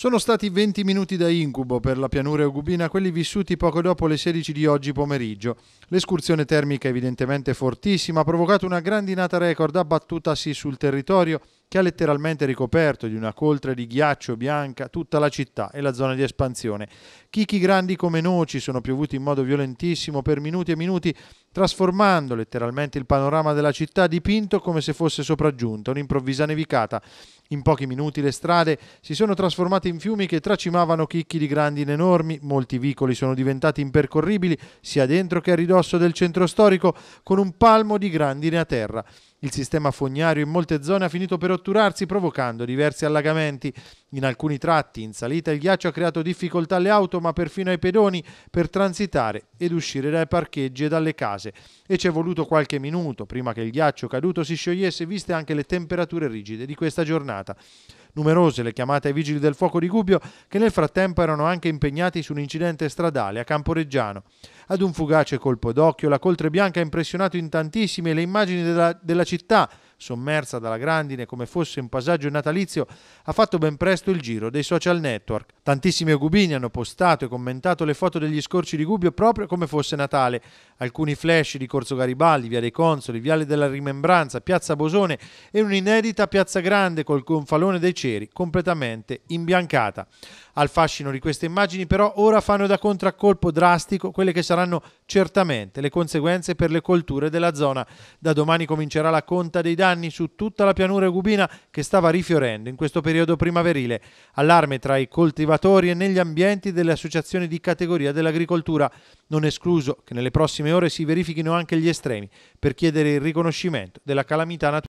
Sono stati 20 minuti da incubo per la pianura eugubina quelli vissuti poco dopo le 16 di oggi pomeriggio. L'escursione termica evidentemente fortissima ha provocato una grandinata record abbattutasi sul territorio che ha letteralmente ricoperto di una coltre di ghiaccio bianca tutta la città e la zona di espansione. Chichi grandi come noci sono piovuti in modo violentissimo per minuti e minuti trasformando letteralmente il panorama della città dipinto come se fosse sopraggiunta un'improvvisa nevicata. In pochi minuti le strade si sono trasformate in fiumi che tracimavano chicchi di grandine enormi, molti vicoli sono diventati impercorribili sia dentro che a ridosso del centro storico, con un palmo di grandine a terra. Il sistema fognario in molte zone ha finito per otturarsi provocando diversi allagamenti. In alcuni tratti in salita il ghiaccio ha creato difficoltà alle auto ma perfino ai pedoni per transitare ed uscire dai parcheggi e dalle case e ci è voluto qualche minuto prima che il ghiaccio caduto si sciogliesse viste anche le temperature rigide di questa giornata. Numerose le chiamate ai vigili del fuoco di Gubbio che nel frattempo erano anche impegnati su un incidente stradale a Camporeggiano. Ad un fugace colpo d'occhio la coltre bianca ha impressionato in tantissime le immagini della, della città sommersa dalla grandine come fosse un passaggio natalizio, ha fatto ben presto il giro dei social network. Tantissimi ogubini hanno postato e commentato le foto degli scorci di Gubbio proprio come fosse Natale. Alcuni flash di Corso Garibaldi, Via dei Consoli, Viale della Rimembranza, Piazza Bosone e un'inedita Piazza Grande col gonfalone dei ceri completamente imbiancata. Al fascino di queste immagini però ora fanno da contraccolpo drastico quelle che saranno certamente le conseguenze per le colture della zona. Da domani comincerà la conta dei danni danni su tutta la pianura cubina che stava rifiorendo in questo periodo primaverile. Allarme tra i coltivatori e negli ambienti delle associazioni di categoria dell'agricoltura, non escluso che nelle prossime ore si verifichino anche gli estremi per chiedere il riconoscimento della calamità naturale.